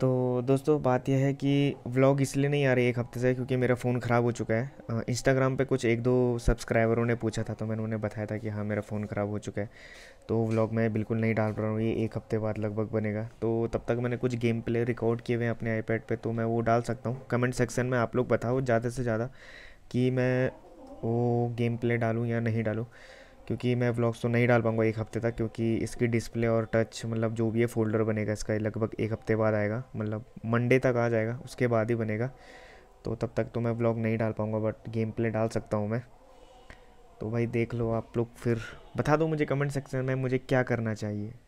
तो दोस्तों बात यह है कि व्लॉग इसलिए नहीं आ रही एक हफ्ते से क्योंकि मेरा फ़ोन ख़राब हो चुका है इंस्टाग्राम पे कुछ एक दो सब्सक्राइबरों ने पूछा था तो मैंने उन्हें बताया था कि हाँ मेरा फ़ोन ख़राब हो चुका है तो व्लॉग मैं बिल्कुल नहीं डाल रहा हूँ ये एक हफ़्ते बाद लगभग बनेगा तो तब तक मैंने कुछ गेम प्ले रिकॉर्ड किए हुए हैं अपने आईपैड पर तो मैं वो डाल सकता हूँ कमेंट सेक्शन में आप लोग बताओ ज़्यादा से ज़्यादा कि मैं वो गेम प्ले डालूँ या नहीं डालूँ क्योंकि मैं व्लॉग्स तो नहीं डाल पाऊँगा एक हफ्ते तक क्योंकि इसकी डिस्प्ले और टच मतलब जो भी है फोल्डर बनेगा इसका लगभग एक हफ्ते बाद आएगा मतलब मंडे तक आ जाएगा उसके बाद ही बनेगा तो तब तक तो मैं व्लॉग नहीं डाल पाऊँगा बट गेम प्ले डाल सकता हूँ मैं तो भाई देख लो आप लोग फिर बता दो मुझे कमेंट सेक्शन में मुझे क्या करना चाहिए